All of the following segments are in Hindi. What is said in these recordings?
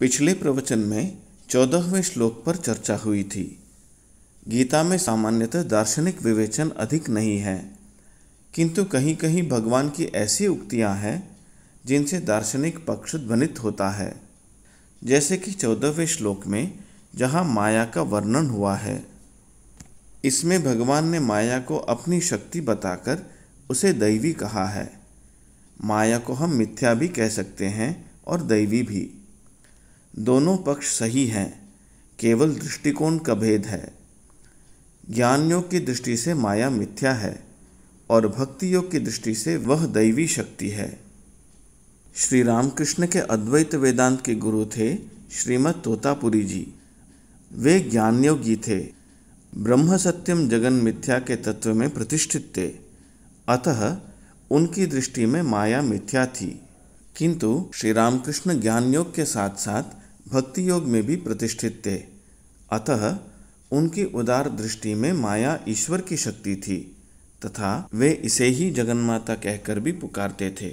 पिछले प्रवचन में चौदहवें श्लोक पर चर्चा हुई थी गीता में सामान्यतः दार्शनिक विवेचन अधिक नहीं है किंतु कहीं कहीं भगवान की ऐसी उक्तियां हैं जिनसे दार्शनिक पक्ष ध्वनित होता है जैसे कि चौदहवें श्लोक में जहाँ माया का वर्णन हुआ है इसमें भगवान ने माया को अपनी शक्ति बताकर उसे दैवी कहा है माया को हम मिथ्या भी कह सकते हैं और दैवी भी दोनों पक्ष सही हैं केवल दृष्टिकोण का भेद है ज्ञान योग की दृष्टि से माया मिथ्या है और भक्ति योग की दृष्टि से वह दैवी शक्ति है श्री रामकृष्ण के अद्वैत वेदांत के गुरु थे श्रीमद तोतापुरी जी वे ज्ञान योगी थे ब्रह्म सत्यम जगन मिथ्या के तत्व में प्रतिष्ठित थे अतः उनकी दृष्टि में माया मिथ्या थी किंतु श्री रामकृष्ण ज्ञान योग के साथ साथ भक्ति योग में भी प्रतिष्ठित थे अतः उनकी उदार दृष्टि में माया ईश्वर की शक्ति थी तथा वे इसे ही जगन्माता कहकर भी पुकारते थे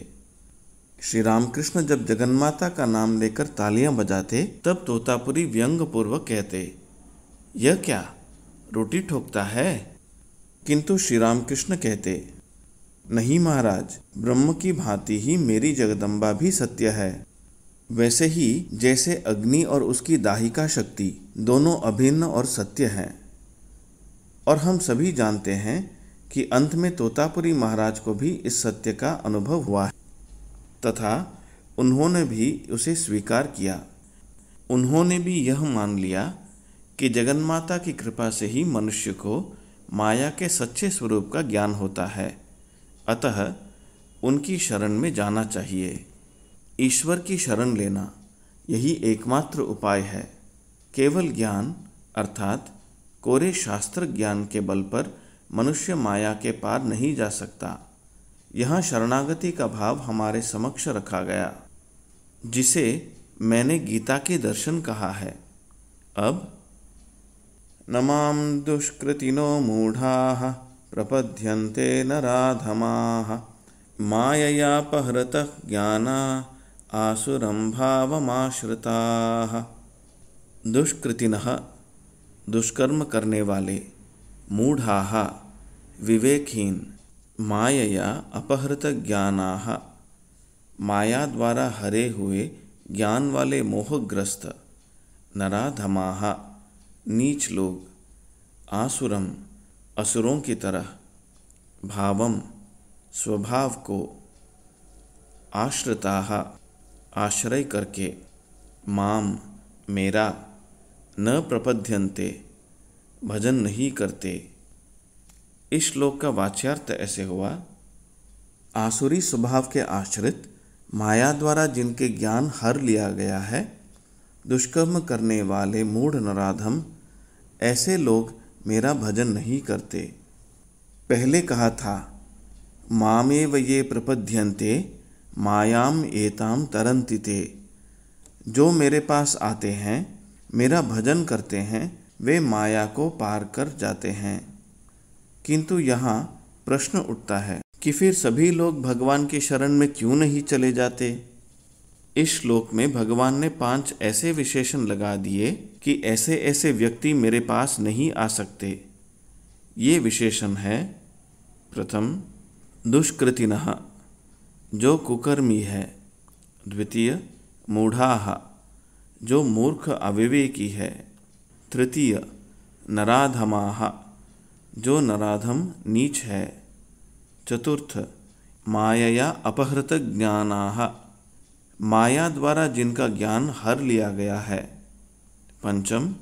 श्री रामकृष्ण जब जगन्माता का नाम लेकर तालियां बजाते तब तोतापुरी व्यंग पूर्वक कहते यह क्या रोटी ठोकता है किंतु श्री रामकृष्ण कहते नहीं महाराज ब्रह्म की भांति ही मेरी जगदम्बा भी सत्य है वैसे ही जैसे अग्नि और उसकी दाहिका शक्ति दोनों अभिन्न और सत्य हैं और हम सभी जानते हैं कि अंत में तोतापुरी महाराज को भी इस सत्य का अनुभव हुआ है तथा उन्होंने भी उसे स्वीकार किया उन्होंने भी यह मान लिया कि जगन्माता की कृपा से ही मनुष्य को माया के सच्चे स्वरूप का ज्ञान होता है अतः उनकी शरण में जाना चाहिए ईश्वर की शरण लेना यही एकमात्र उपाय है केवल ज्ञान अर्थात कोरे शास्त्र ज्ञान के बल पर मनुष्य माया के पार नहीं जा सकता यहाँ शरणागति का भाव हमारे समक्ष रखा गया जिसे मैंने गीता के दर्शन कहा है अब नमाम दुष्कृतिनो मूढ़ा प्रपद्यंते नराधमा माययापहृत ज्ञाना आसुरं भावमाश्रिता दुष्कृतिन दुष्कर्म करने वाले मूढ़ा विवेकहीन मायया अपहृत ज्ञानाः माया द्वारा हरे हुए ज्ञान वाले मोहग्रस्त नराधमा नीच लोग आसुरम असुरों की तरह भावम स्वभाव को आश्रिता आश्रय करके माम मेरा न प्रपद्यंते भजन नहीं करते इस श्लोक का वाच्यार्थ ऐसे हुआ आसुरी स्वभाव के आश्रित माया द्वारा जिनके ज्ञान हर लिया गया है दुष्कर्म करने वाले मूढ़ नराधम ऐसे लोग मेरा भजन नहीं करते पहले कहा था मामेव ये प्रपद्यंते मायाम एताम तरंति ते जो मेरे पास आते हैं मेरा भजन करते हैं वे माया को पार कर जाते हैं किंतु यहाँ प्रश्न उठता है कि फिर सभी लोग भगवान की शरण में क्यों नहीं चले जाते इस श्लोक में भगवान ने पांच ऐसे विशेषण लगा दिए कि ऐसे ऐसे व्यक्ति मेरे पास नहीं आ सकते ये विशेषण है प्रथम दुष्कृतिन जो कुकर्मी है द्वितीय मूढ़ा जो मूर्ख अविवेकी है तृतीय नराधमा जो नराधम नीच है चतुर्थ मायया अपहृत ज्ञाना माया द्वारा जिनका ज्ञान हर लिया गया है पंचम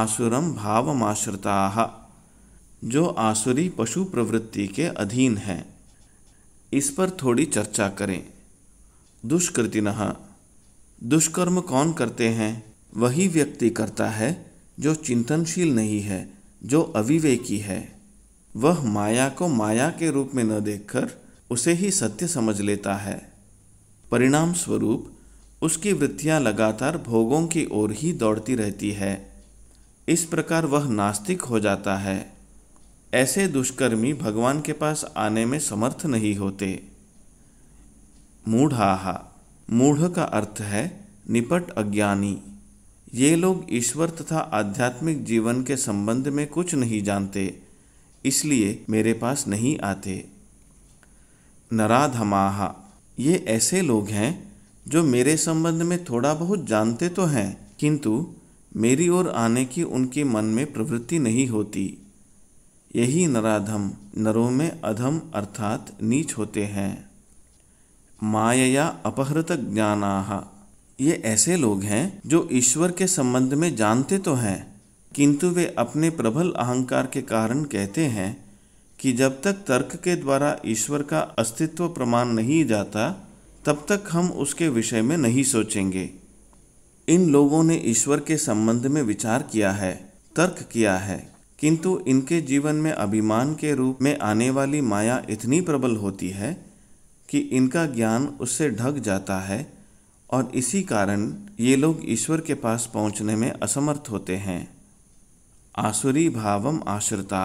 आसुरम भावमाश्रिता जो आसुरी पशु प्रवृत्ति के अधीन हैं इस पर थोड़ी चर्चा करें दुष्कृति नहा दुष्कर्म कौन करते हैं वही व्यक्ति करता है जो चिंतनशील नहीं है जो अविवेकी है वह माया को माया के रूप में न देखकर उसे ही सत्य समझ लेता है परिणाम स्वरूप उसकी वृत्तियां लगातार भोगों की ओर ही दौड़ती रहती है इस प्रकार वह नास्तिक हो जाता है ऐसे दुष्कर्मी भगवान के पास आने में समर्थ नहीं होते मूढ़ाहा मूढ़ का अर्थ है निपट अज्ञानी ये लोग ईश्वर तथा आध्यात्मिक जीवन के संबंध में कुछ नहीं जानते इसलिए मेरे पास नहीं आते नराधमाहा ये ऐसे लोग हैं जो मेरे संबंध में थोड़ा बहुत जानते तो हैं किंतु मेरी ओर आने की उनके मन में प्रवृत्ति नहीं होती यही नराधम नरों में अधम अर्थात नीच होते हैं मायया अपहृत ज्ञानाह ये ऐसे लोग हैं जो ईश्वर के संबंध में जानते तो हैं किंतु वे अपने प्रबल अहंकार के कारण कहते हैं कि जब तक तर्क के द्वारा ईश्वर का अस्तित्व प्रमाण नहीं जाता तब तक हम उसके विषय में नहीं सोचेंगे इन लोगों ने ईश्वर के संबंध में विचार किया है तर्क किया है किंतु इनके जीवन में अभिमान के रूप में आने वाली माया इतनी प्रबल होती है कि इनका ज्ञान उससे ढक जाता है और इसी कारण ये लोग ईश्वर के पास पहुंचने में असमर्थ होते हैं आसुरी भावम आश्रिता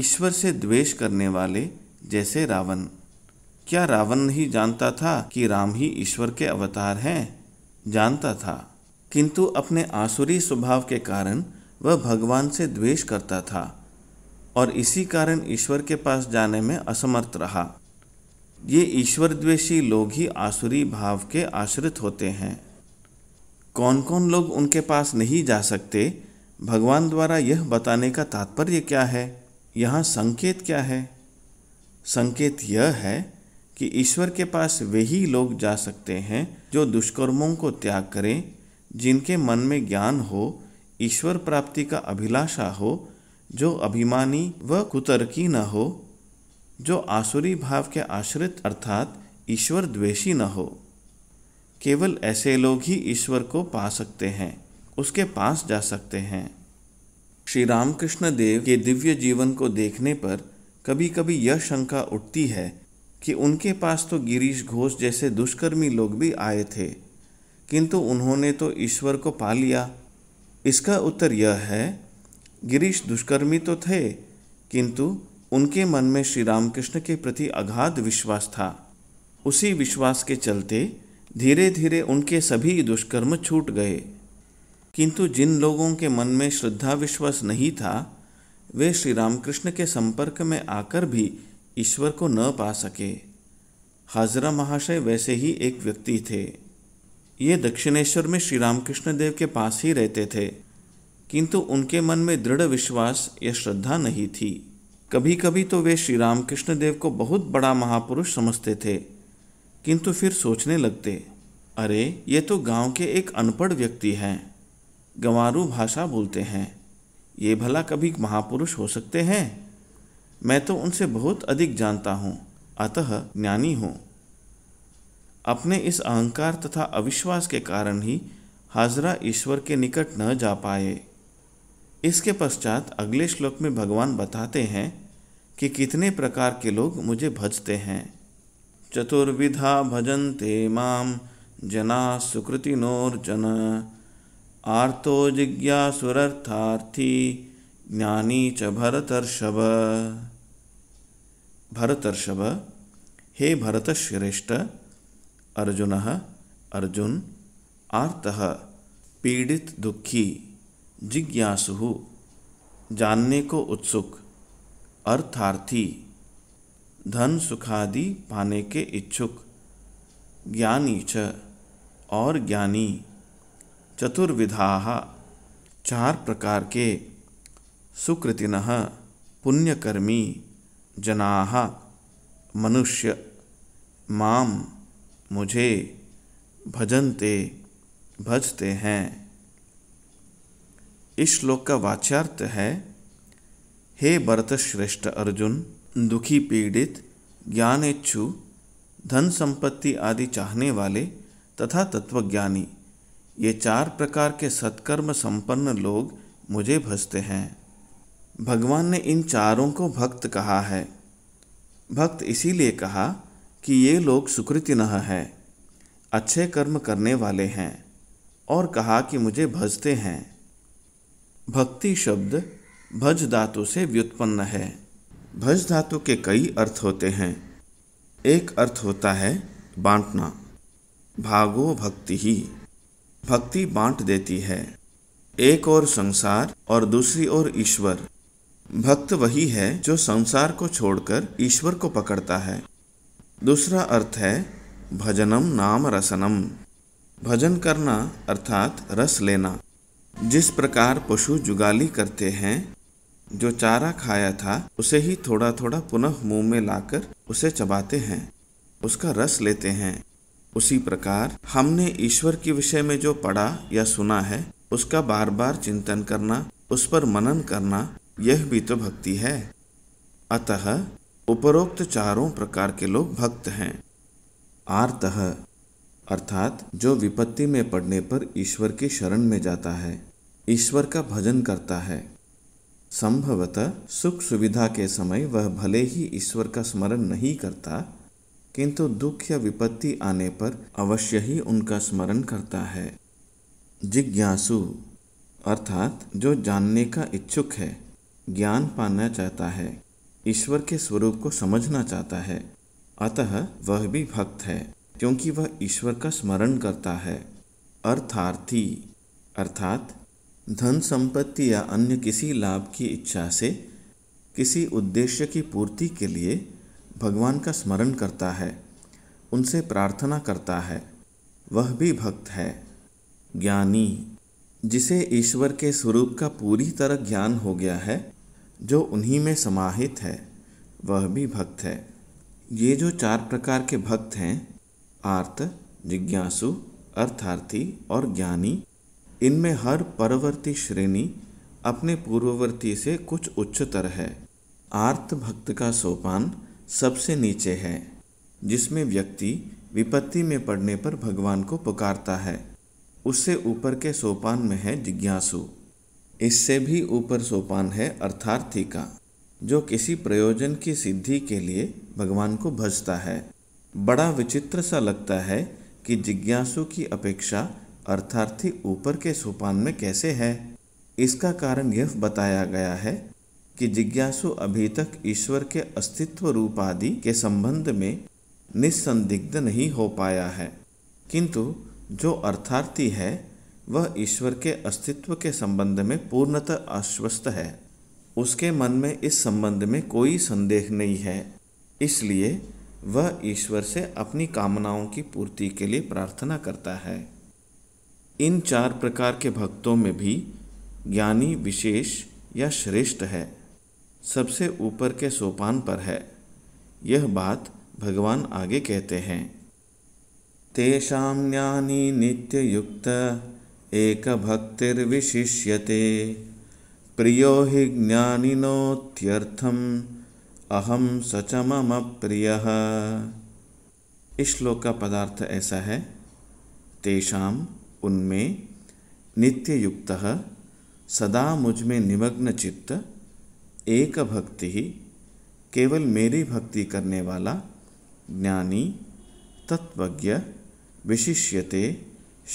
ईश्वर से द्वेष करने वाले जैसे रावण क्या रावण नहीं जानता था कि राम ही ईश्वर के अवतार हैं जानता था किंतु अपने आसुरी स्वभाव के कारण वह भगवान से द्वेष करता था और इसी कारण ईश्वर के पास जाने में असमर्थ रहा ये ईश्वर द्वेषी लोग ही आसुरी भाव के आश्रित होते हैं कौन कौन लोग उनके पास नहीं जा सकते भगवान द्वारा यह बताने का तात्पर्य क्या है यहाँ संकेत क्या है संकेत यह है कि ईश्वर के पास वही लोग जा सकते हैं जो दुष्कर्मों को त्याग करें जिनके मन में ज्ञान हो ईश्वर प्राप्ति का अभिलाषा हो जो अभिमानी व कुतर्की न हो जो आसुरी भाव के आश्रित अर्थात ईश्वर द्वेषी न हो केवल ऐसे लोग ही ईश्वर को पा सकते हैं उसके पास जा सकते हैं श्री रामकृष्ण देव के दिव्य जीवन को देखने पर कभी कभी यह शंका उठती है कि उनके पास तो गिरीश घोष जैसे दुष्कर्मी लोग भी आए थे किंतु उन्होंने तो ईश्वर को पा लिया इसका उत्तर यह है गिरीश दुष्कर्मी तो थे किंतु उनके मन में श्री रामकृष्ण के प्रति अगाध विश्वास था उसी विश्वास के चलते धीरे धीरे उनके सभी दुष्कर्म छूट गए किंतु जिन लोगों के मन में श्रद्धा विश्वास नहीं था वे श्री रामकृष्ण के संपर्क में आकर भी ईश्वर को न पा सके हाजरा महाशय वैसे ही एक व्यक्ति थे ये दक्षिणेश्वर में श्री रामकृष्ण देव के पास ही रहते थे किंतु उनके मन में दृढ़ विश्वास या श्रद्धा नहीं थी कभी कभी तो वे श्री रामकृष्ण देव को बहुत बड़ा महापुरुष समझते थे किंतु फिर सोचने लगते अरे ये तो गांव के एक अनपढ़ व्यक्ति हैं गंवारू भाषा बोलते हैं ये भला कभी महापुरुष हो सकते हैं मैं तो उनसे बहुत अधिक जानता हूँ अतः ज्ञानी हूँ अपने इस अहंकार तथा अविश्वास के कारण ही हाजरा ईश्वर के निकट न जा पाए इसके पश्चात अगले श्लोक में भगवान बताते हैं कि कितने प्रकार के लोग मुझे भजते हैं चतुर्विधा भजन्ते माम जना सुकृतिनोर्जन आर्तो जिज्ञासुरर्थार्थी ज्ञानी च भरतर्षभ भरतर्षभ हे भरतश्रेष्ठ अर्जुन अर्जुन आर्त पीड़ित दुखी जिज्ञासु जानने को उत्सुक अर्थार्थी धन सुखादि पाने के इच्छुक ज्ञानी च और ज्ञानी चतुर्विधा चार प्रकार के सुकृतिन पुण्यकर्मी जना मनुष्य माम मुझे भजनते भजते हैं इस श्लोक का वाच्यार्थ है हे भरत श्रेष्ठ अर्जुन दुखी पीड़ित ज्ञान इच्छु धन संपत्ति आदि चाहने वाले तथा तत्वज्ञानी ये चार प्रकार के सत्कर्म संपन्न लोग मुझे भजते हैं भगवान ने इन चारों को भक्त कहा है भक्त इसीलिए कहा कि ये लोग सुकृति न हैं अच्छे कर्म करने वाले हैं और कहा कि मुझे भजते हैं भक्ति शब्द भज धातु से व्युत्पन्न है भज धातु के कई अर्थ होते हैं एक अर्थ होता है बांटना भागो भक्ति ही भक्ति बांट देती है एक और संसार और दूसरी ओर ईश्वर भक्त वही है जो संसार को छोड़कर ईश्वर को पकड़ता है दूसरा अर्थ है भजनम नाम रसनम भजन करना अर्थात रस लेना जिस प्रकार पशु जुगाली करते हैं जो चारा खाया था उसे ही थोड़ा थोड़ा पुनः मुंह में लाकर उसे चबाते हैं उसका रस लेते हैं उसी प्रकार हमने ईश्वर के विषय में जो पढ़ा या सुना है उसका बार बार चिंतन करना उस पर मनन करना यह भी तो भक्ति है अतः उपरोक्त चारों प्रकार के लोग भक्त हैं आर्तः अर्थात जो विपत्ति में पड़ने पर ईश्वर के शरण में जाता है ईश्वर का भजन करता है संभवतः सुख सुविधा के समय वह भले ही ईश्वर का स्मरण नहीं करता किंतु दुख या विपत्ति आने पर अवश्य ही उनका स्मरण करता है जिज्ञासु अर्थात जो जानने का इच्छुक है ज्ञान पाना चाहता है ईश्वर के स्वरूप को समझना चाहता है अतः वह भी भक्त है क्योंकि वह ईश्वर का स्मरण करता है अर्थार्थी अर्थात धन संपत्ति या अन्य किसी लाभ की इच्छा से किसी उद्देश्य की पूर्ति के लिए भगवान का स्मरण करता है उनसे प्रार्थना करता है वह भी भक्त है ज्ञानी जिसे ईश्वर के स्वरूप का पूरी तरह ज्ञान हो गया है जो उन्हीं में समाहित है वह भी भक्त है ये जो चार प्रकार के भक्त हैं आर्त जिज्ञासु अर्थार्थी और ज्ञानी इनमें हर परवर्ती श्रेणी अपने पूर्ववर्ती से कुछ उच्चतर है आर्त भक्त का सोपान सबसे नीचे है जिसमें व्यक्ति विपत्ति में पड़ने पर भगवान को पुकारता है उससे ऊपर के सोपान में है जिज्ञासु इससे भी ऊपर सोपान है अर्थार्थी का जो किसी प्रयोजन की सिद्धि के लिए भगवान को भजता है बड़ा विचित्र सा लगता है कि जिज्ञासु की अपेक्षा अर्थार्थी ऊपर के सोपान में कैसे है इसका कारण यह बताया गया है कि जिज्ञासु अभी तक ईश्वर के अस्तित्व रूप आदि के संबंध में निस्संदिग्ध नहीं हो पाया है किंतु जो अर्थार्थी है वह ईश्वर के अस्तित्व के संबंध में पूर्णतः आश्वस्त है उसके मन में इस संबंध में कोई संदेह नहीं है इसलिए वह ईश्वर से अपनी कामनाओं की पूर्ति के लिए प्रार्थना करता है इन चार प्रकार के भक्तों में भी ज्ञानी विशेष या श्रेष्ठ है सबसे ऊपर के सोपान पर है यह बात भगवान आगे कहते हैं तेषा ज्ञानी नित्य युक्त एक भक्तिर्विशिष्य प्रियो हि ज्ञानिनोत्यर्थम अहम स च मम प्रिय इस श्लोक का पदार्थ ऐसा है तेषा उनमें नित्य युक्त सदा मुझ में निमग्न चित्त एक भक्ति ही केवल मेरी भक्ति करने वाला ज्ञानी तत्वज्ञ विशिष्यते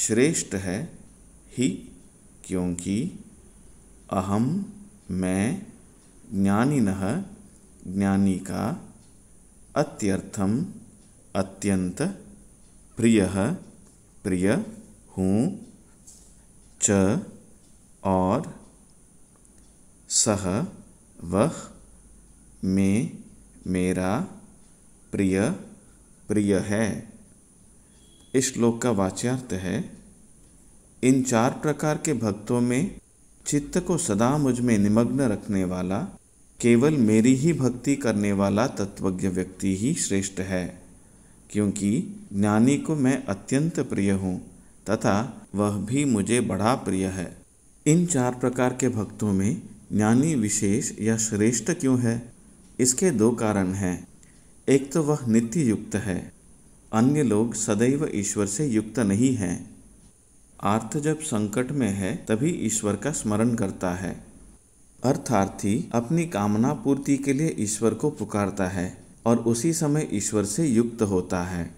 श्रेष्ठ है ही क्योंकि अहम मैं ज्ञानी ज्ञानी का अत्यर्थम अत्यंत प्रिय प्रिय हूँ च और सह वह में मेरा प्रिय प्रिय है इस श्लोक का वाच्यार्थ है इन चार प्रकार के भक्तों में चित्त को सदा मुझ में निमग्न रखने वाला केवल मेरी ही भक्ति करने वाला तत्वज्ञ व्यक्ति ही श्रेष्ठ है क्योंकि ज्ञानी को मैं अत्यंत प्रिय हूँ तथा वह भी मुझे बड़ा प्रिय है इन चार प्रकार के भक्तों में ज्ञानी विशेष या श्रेष्ठ क्यों है इसके दो कारण हैं एक तो वह नित्य युक्त है अन्य लोग सदैव ईश्वर से युक्त नहीं हैं अर्थ जब संकट में है तभी ईश्वर का स्मरण करता है अर्थार्थी अपनी कामना पूर्ति के लिए ईश्वर को पुकारता है और उसी समय ईश्वर से युक्त होता है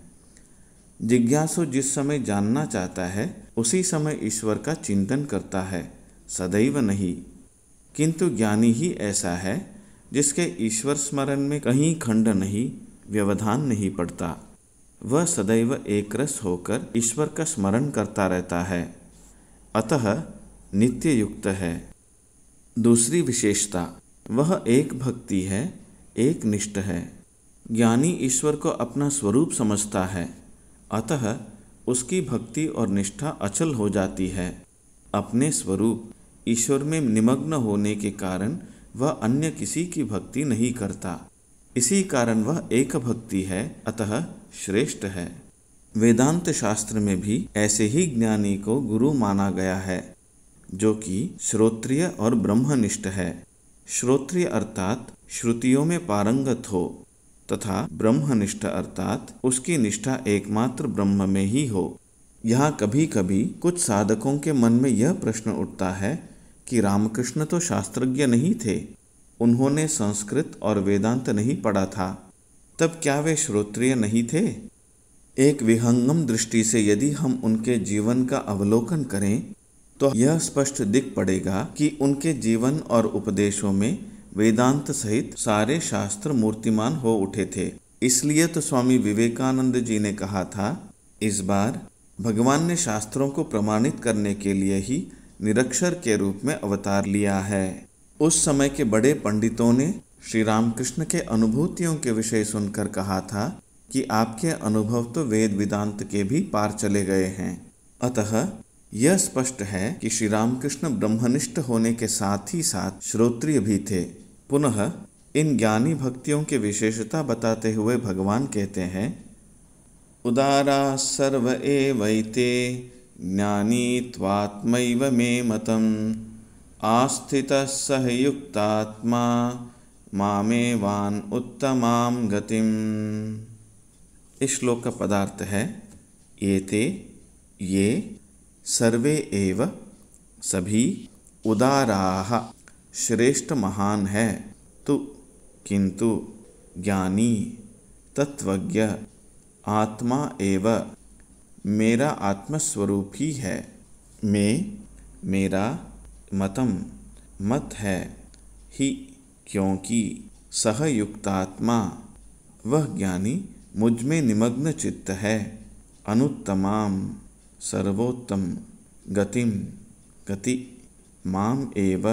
जिज्ञासु जिस समय जानना चाहता है उसी समय ईश्वर का चिंतन करता है सदैव नहीं किंतु ज्ञानी ही ऐसा है जिसके ईश्वर स्मरण में कहीं खंड नहीं व्यवधान नहीं पड़ता वह सदैव एकरस होकर ईश्वर का स्मरण करता रहता है अतः नित्य युक्त है दूसरी विशेषता वह एक भक्ति है एक निष्ठ है ज्ञानी ईश्वर को अपना स्वरूप समझता है अतः उसकी भक्ति और निष्ठा अचल हो जाती है अपने स्वरूप ईश्वर में निमग्न होने के कारण वह अन्य किसी की भक्ति नहीं करता इसी कारण वह एक भक्ति है अतः श्रेष्ठ है वेदांत शास्त्र में भी ऐसे ही ज्ञानी को गुरु माना गया है जो कि श्रोत्रिय और ब्रह्मनिष्ठ है श्रोत्रिय अर्थात श्रुतियों में पारंगत हो तथा ब्रह्मनिष्ठ अर्थात उसकी निष्ठा एकमात्र ब्रह्म में ही हो यहाँ कभी कभी कुछ साधकों के मन में यह प्रश्न उठता है कि रामकृष्ण तो शास्त्रज्ञ नहीं थे उन्होंने संस्कृत और वेदांत नहीं पढ़ा था तब क्या वे श्रोत्रिय नहीं थे एक विहंगम दृष्टि से यदि हम उनके जीवन का अवलोकन करें तो यह स्पष्ट दिख पड़ेगा कि उनके जीवन और उपदेशों में वेदांत सहित सारे शास्त्र मूर्तिमान हो उठे थे इसलिए तो स्वामी विवेकानंद जी ने कहा था इस बार भगवान ने शास्त्रों को प्रमाणित करने के लिए ही निरक्षर के रूप में अवतार लिया है उस समय के बड़े पंडितों ने श्री रामकृष्ण के अनुभूतियों के विषय सुनकर कहा था कि आपके अनुभव तो वेद वेदांत के भी पार चले गए हैं अतः यह स्पष्ट है कि श्री रामकृष्ण ब्रह्मनिष्ठ होने के साथ ही साथ श्रोत्रिय भी थे पुनः इन ज्ञानी भक्तियों की विशेषता बताते हुए भगवान कहते हैं उदारा सर्व वैते ज्ञानी त्वात्मैव मे मतम आस्थित सहयुक्तात्मा मामेवान उत्तमाम गतिम इस श्लोक का पदार्थ है ये ते ये सर्वे एव सभी उदाराह श्रेष्ठ महान है तो किंतु ज्ञानी तत्वज्ञ आत्मा एव मेरा आत्मस्वरूप ही है मे मेरा मतम मत है ही क्योंकि सहयुक्तात्मा वह ज्ञानी मुझ में निमग्न चित्त है अनुत्तमाम सर्वोत्तम गतिम गति माम एव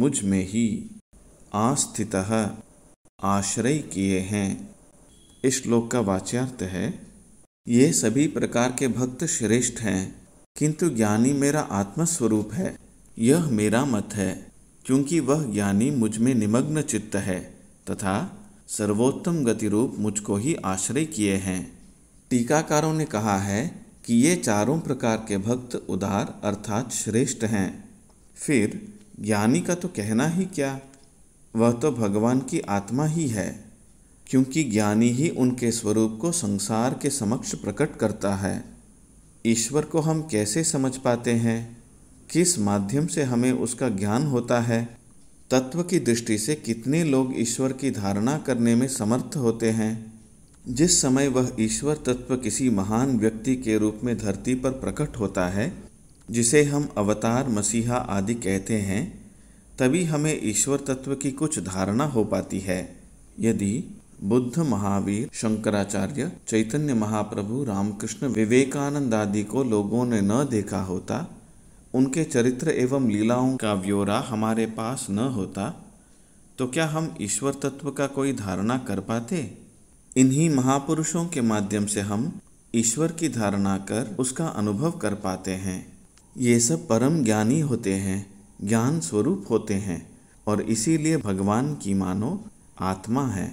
मुझ में ही आस्थित आश्रय किए हैं इस श्लोक का वाच्यार्थ है ये सभी प्रकार के भक्त श्रेष्ठ हैं किंतु ज्ञानी मेरा आत्मस्वरूप है यह मेरा मत है क्योंकि वह ज्ञानी मुझ में निमग्न चित्त है तथा सर्वोत्तम गति रूप मुझको ही आश्रय किए हैं टीकाकारों ने कहा है कि ये चारों प्रकार के भक्त उदार अर्थात श्रेष्ठ हैं फिर ज्ञानी का तो कहना ही क्या वह तो भगवान की आत्मा ही है क्योंकि ज्ञानी ही उनके स्वरूप को संसार के समक्ष प्रकट करता है ईश्वर को हम कैसे समझ पाते हैं किस माध्यम से हमें उसका ज्ञान होता है तत्व की दृष्टि से कितने लोग ईश्वर की धारणा करने में समर्थ होते हैं जिस समय वह ईश्वर तत्व किसी महान व्यक्ति के रूप में धरती पर प्रकट होता है जिसे हम अवतार मसीहा आदि कहते हैं तभी हमें ईश्वर तत्व की कुछ धारणा हो पाती है यदि बुद्ध महावीर शंकराचार्य चैतन्य महाप्रभु रामकृष्ण विवेकानंद आदि को लोगों ने न देखा होता उनके चरित्र एवं लीलाओं का ब्यौरा हमारे पास न होता तो क्या हम ईश्वर तत्व का कोई धारणा कर पाते इन्हीं महापुरुषों के माध्यम से हम ईश्वर की धारणा कर उसका अनुभव कर पाते हैं ये सब परम ज्ञानी होते हैं ज्ञान स्वरूप होते हैं और इसीलिए भगवान की मानो आत्मा है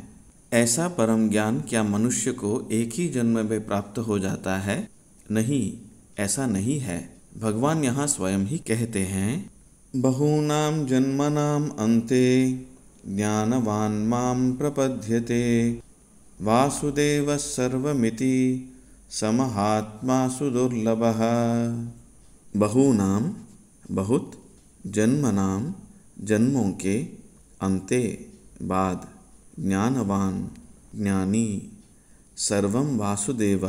ऐसा परम ज्ञान क्या मनुष्य को एक ही जन्म में प्राप्त हो जाता है नहीं ऐसा नहीं है भगवान यहाँ स्वयं ही कहते हैं बहूनाम जन्मनाम् अन्ते ज्ञानवान माम प्रपद्यते वासुदेव सर्वमिति समहात्मा सुदुर्लभ बहूनाम बहुत जन्मनाम जन्मों के अंते बाद ज्ञानवान ज्ञानी सर्वम वासुदेव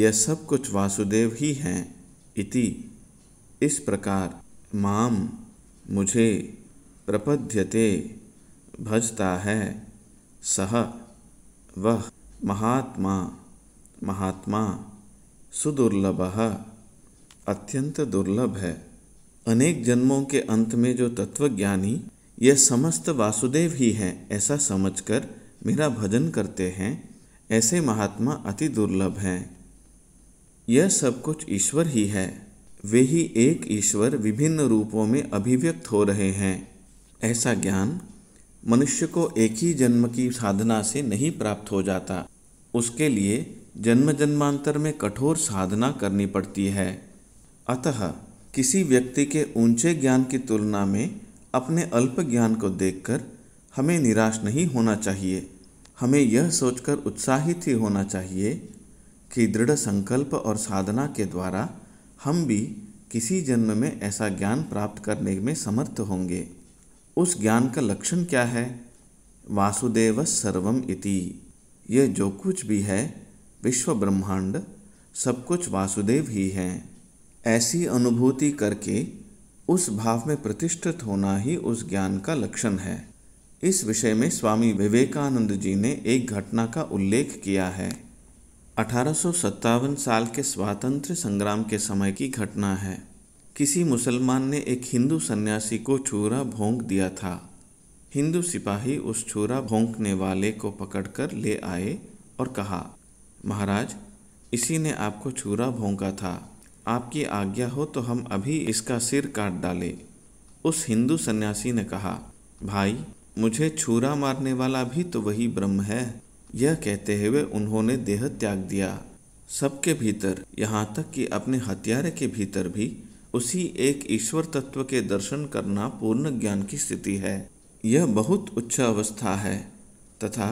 यह सब कुछ वासुदेव ही हैं इति इस प्रकार माम मुझे प्रपद्यते भजता है सह वह महात्मा महात्मा सुदुर्लभ अत्यंत दुर्लभ है अनेक जन्मों के अंत में जो तत्वज्ञानी यह समस्त वासुदेव ही हैं ऐसा समझकर मेरा भजन करते हैं ऐसे महात्मा अति दुर्लभ हैं यह सब कुछ ईश्वर ही है वे ही एक ईश्वर विभिन्न रूपों में अभिव्यक्त हो रहे हैं ऐसा ज्ञान मनुष्य को एक ही जन्म की साधना से नहीं प्राप्त हो जाता उसके लिए जन्म जन्मांतर में कठोर साधना करनी पड़ती है अतः किसी व्यक्ति के ऊंचे ज्ञान की तुलना में अपने अल्प ज्ञान को देखकर हमें निराश नहीं होना चाहिए हमें यह सोचकर उत्साहित ही होना चाहिए कि दृढ़ संकल्प और साधना के द्वारा हम भी किसी जन्म में ऐसा ज्ञान प्राप्त करने में समर्थ होंगे उस ज्ञान का लक्षण क्या है वासुदेव सर्वम इति यह जो कुछ भी है विश्व ब्रह्मांड सब कुछ वासुदेव ही है ऐसी अनुभूति करके उस भाव में प्रतिष्ठित होना ही उस ज्ञान का लक्षण है इस विषय में स्वामी विवेकानंद जी ने एक घटना का उल्लेख किया है अठारह साल के स्वातंत्र संग्राम के समय की घटना है किसी मुसलमान ने एक हिंदू सन्यासी को छूरा भोंक दिया था हिंदू सिपाही उस छूरा भोंकने वाले को पकड़कर ले आए और कहा महाराज इसी ने आपको छूरा भोंका था आपकी आज्ञा हो तो हम अभी इसका सिर काट डाले उस हिंदू सन्यासी ने कहा भाई मुझे छूरा मारने वाला भी तो वही ब्रह्म है यह कहते हुए उन्होंने देह त्याग दिया सबके भीतर यहाँ तक कि अपने हथियारे के भीतर भी उसी एक ईश्वर तत्व के दर्शन करना पूर्ण ज्ञान की स्थिति है यह बहुत उच्च अवस्था है तथा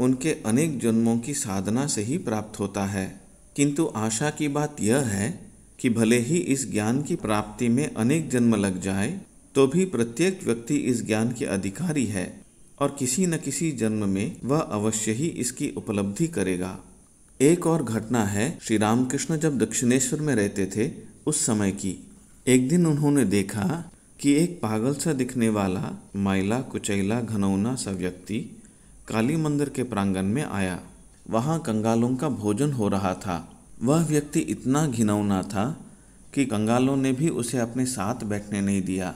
उनके अनेक जन्मों की साधना से ही प्राप्त होता है किंतु आशा की बात यह है कि भले ही इस ज्ञान की प्राप्ति में अनेक जन्म लग जाए तो भी प्रत्येक व्यक्ति इस ज्ञान के अधिकारी है और किसी न किसी जन्म में वह अवश्य ही इसकी उपलब्धि करेगा एक और घटना है श्री रामकृष्ण जब दक्षिणेश्वर में रहते थे उस समय की एक दिन उन्होंने देखा कि एक पागल सा दिखने वाला मैला कुचैला घनौना सा व्यक्ति काली मंदिर के प्रांगण में आया वहाँ कंगालों का भोजन हो रहा था वह व्यक्ति इतना घिनौना था कि कंगालों ने भी उसे अपने साथ बैठने नहीं दिया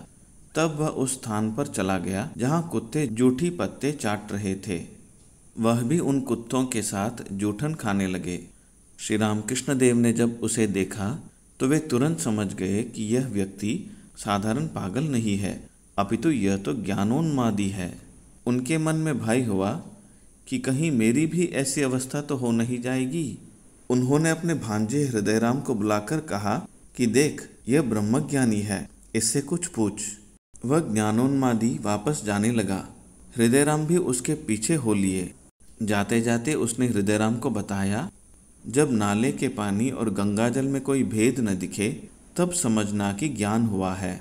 तब वह उस स्थान पर चला गया जहाँ कुत्ते जूठी पत्ते चाट रहे थे वह भी उन कुत्तों के साथ जूठन खाने लगे श्री रामकृष्ण देव ने जब उसे देखा तो वे तुरंत समझ गए कि यह व्यक्ति साधारण पागल नहीं है अपितु यह तो ज्ञानोन्मादी है उनके मन में भय हुआ कि कहीं मेरी भी ऐसी अवस्था तो हो नहीं जाएगी उन्होंने अपने भांजे हृदयराम को बुलाकर कहा कि देख यह ब्रह्मज्ञानी है इससे कुछ पूछ वह ज्ञानोन्मादी वापस जाने लगा हृदयराम भी उसके पीछे हो लिए जाते जाते उसने हृदयराम को बताया जब नाले के पानी और गंगाजल में कोई भेद न दिखे तब समझना कि ज्ञान हुआ है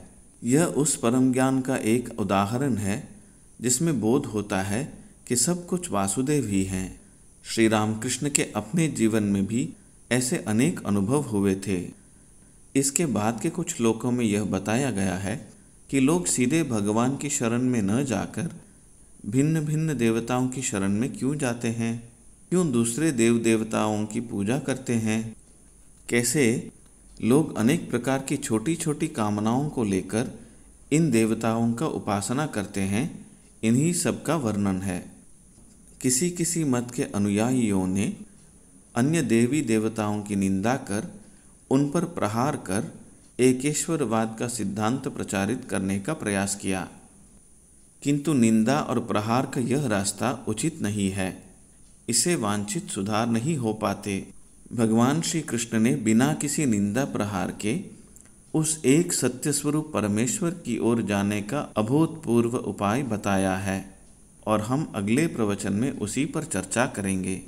यह उस परम ज्ञान का एक उदाहरण है जिसमें बोध होता है कि सब कुछ वासुदेव ही हैं श्री रामकृष्ण के अपने जीवन में भी ऐसे अनेक अनुभव हुए थे इसके बाद के कुछ लोकों में यह बताया गया है कि लोग सीधे भगवान की शरण में न जाकर भिन्न भिन्न देवताओं की शरण में क्यों जाते हैं क्यों दूसरे देव देवताओं की पूजा करते हैं कैसे लोग अनेक प्रकार की छोटी छोटी कामनाओं को लेकर इन देवताओं का उपासना करते हैं इन्हीं सब का वर्णन है किसी किसी मत के अनुयायियों ने अन्य देवी देवताओं की निंदा कर उन पर प्रहार कर एकेश्वरवाद का सिद्धांत प्रचारित करने का प्रयास किया किंतु निंदा और प्रहार का यह रास्ता उचित नहीं है इसे वांछित सुधार नहीं हो पाते भगवान श्री कृष्ण ने बिना किसी निंदा प्रहार के उस एक सत्य स्वरूप परमेश्वर की ओर जाने का अभूतपूर्व उपाय बताया है और हम अगले प्रवचन में उसी पर चर्चा करेंगे